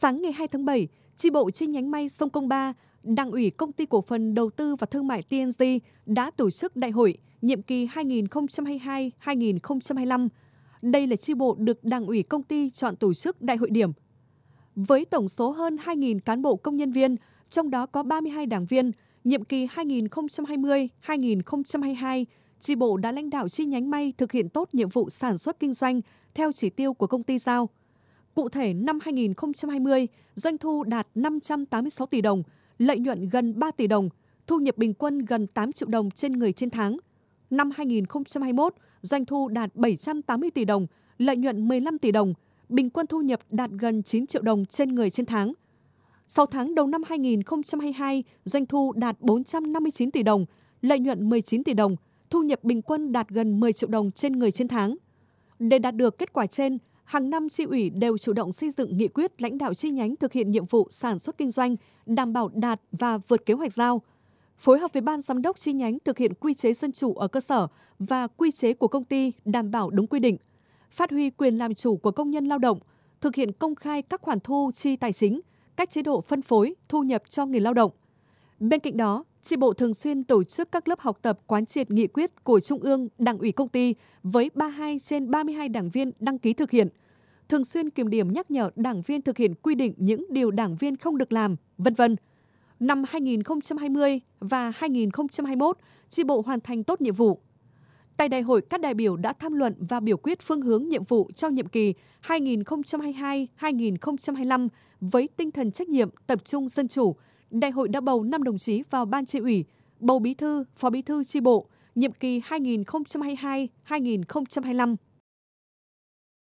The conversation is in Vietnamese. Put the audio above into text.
Sáng ngày 2 tháng 7, chi bộ chi nhánh may Sông Công Ba, Đảng ủy Công ty Cổ phần Đầu tư và Thương mại TNG đã tổ chức đại hội nhiệm kỳ 2022-2025. Đây là chi bộ được Đảng ủy công ty chọn tổ chức đại hội điểm. Với tổng số hơn 2.000 cán bộ công nhân viên, trong đó có 32 đảng viên, nhiệm kỳ 2020-2022, chi bộ đã lãnh đạo chi nhánh may thực hiện tốt nhiệm vụ sản xuất kinh doanh theo chỉ tiêu của công ty giao – Cụ thể, năm 2020, doanh thu đạt 586 tỷ đồng, lợi nhuận gần 3 tỷ đồng, thu nhập bình quân gần 8 triệu đồng trên người trên tháng. Năm 2021, doanh thu đạt 780 tỷ đồng, lợi nhuận 15 tỷ đồng, bình quân thu nhập đạt gần 9 triệu đồng trên người trên tháng. 6 tháng đầu năm 2022, doanh thu đạt 459 tỷ đồng, lợi nhuận 19 tỷ đồng, thu nhập bình quân đạt gần 10 triệu đồng trên người trên tháng. Để đạt được kết quả trên, hàng năm chi ủy đều chủ động xây dựng nghị quyết lãnh đạo chi nhánh thực hiện nhiệm vụ sản xuất kinh doanh, đảm bảo đạt và vượt kế hoạch giao. Phối hợp với ban giám đốc chi nhánh thực hiện quy chế dân chủ ở cơ sở và quy chế của công ty đảm bảo đúng quy định. Phát huy quyền làm chủ của công nhân lao động, thực hiện công khai các khoản thu chi tài chính, các chế độ phân phối, thu nhập cho người lao động. Bên cạnh đó, Tri bộ thường xuyên tổ chức các lớp học tập quán triệt nghị quyết của Trung ương, Đảng ủy công ty với 32 trên 32 đảng viên đăng ký thực hiện. Thường xuyên kiểm điểm nhắc nhở đảng viên thực hiện quy định những điều đảng viên không được làm, vân vân. Năm 2020 và 2021, tri bộ hoàn thành tốt nhiệm vụ. Tại đại hội, các đại biểu đã tham luận và biểu quyết phương hướng nhiệm vụ cho nhiệm kỳ 2022-2025 với tinh thần trách nhiệm, tập trung dân chủ, Đại hội đã bầu 5 đồng chí vào Ban tri ủy, bầu bí thư, phó bí thư tri bộ, nhiệm kỳ 2022-2025.